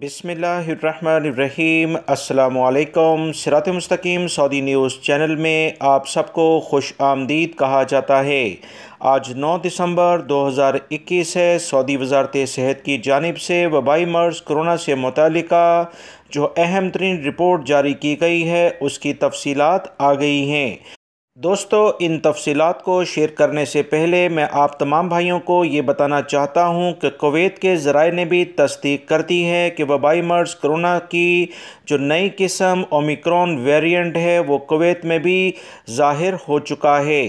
بسم اللہ الرحمن الرحیم السلام علیکم سرات مستقیم سعودی نیوز چینل میں آپ سب کو خوش آمدید کہا جاتا ہے آج نو دسمبر دو ہزار اکیس ہے سعودی وزارت صحت کی جانب سے وبائی مرض کرونا سے متعلقہ جو اہم ترین رپورٹ جاری کی گئی ہے اس کی تفصیلات آ گئی ہیں دوستو ان تفصیلات کو شیئر کرنے سے پہلے میں آپ تمام بھائیوں کو یہ بتانا چاہتا ہوں کہ کویت کے ذرائع نے بھی تصدیق کر دی ہے کہ وبائی مرض کرونا کی جو نئی قسم اومیکرون ویرینٹ ہے وہ کویت میں بھی ظاہر ہو چکا ہے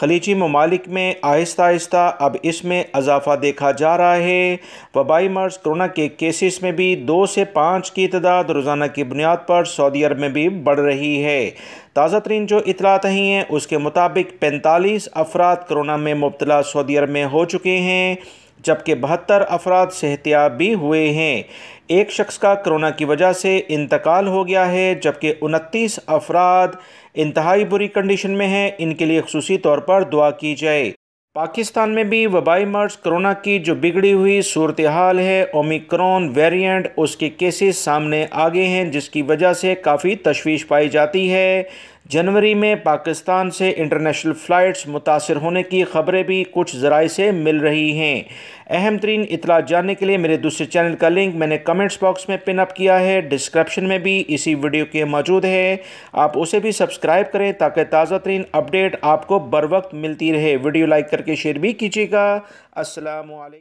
خلیجی ممالک میں آہستہ آہستہ اب اس میں اضافہ دیکھا جا رہا ہے وبائی مرض کرونا کے کیسز میں بھی دو سے پانچ کی تعداد روزانہ کی بنیاد پر سعودی عرب میں بھی بڑھ رہی ہے تازہ ترین جو اطلاعات ہی ہیں اس کے مطابق پینتالیس افراد کرونا میں مبتلا سعودی عرب میں ہو چکے ہیں جبکہ بہتر افراد صحتیاب بھی ہوئے ہیں ایک شخص کا کرونا کی وجہ سے انتقال ہو گیا ہے جبکہ انتیس افراد انتہائی بری کنڈیشن میں ہیں ان کے لیے خصوصی طور پر دعا کی جائے پاکستان میں بھی وبائی مرض کرونا کی جو بگڑی ہوئی صورتحال ہے اومیکرون ویرینٹ اس کے کیسز سامنے آگے ہیں جس کی وجہ سے کافی تشویش پائی جاتی ہے جنوری میں پاکستان سے انٹرنیشنل فلائٹس متاثر ہونے کی خبریں بھی کچھ ذرائع سے مل رہی ہیں اہم ترین اطلاع جاننے کے لیے میرے دوسرے چینل کا لنک میں نے کمنٹس باکس میں پن اپ کیا ہے ڈسکرپشن میں بھی اسی ویڈیو کے موجود ہے آپ اسے بھی سبسکرائب کریں تاکہ تازہ ترین اپڈیٹ آپ کو بروقت ملتی رہے ویڈیو لائک کر کے شیئر بھی کیجیے گا السلام علیکم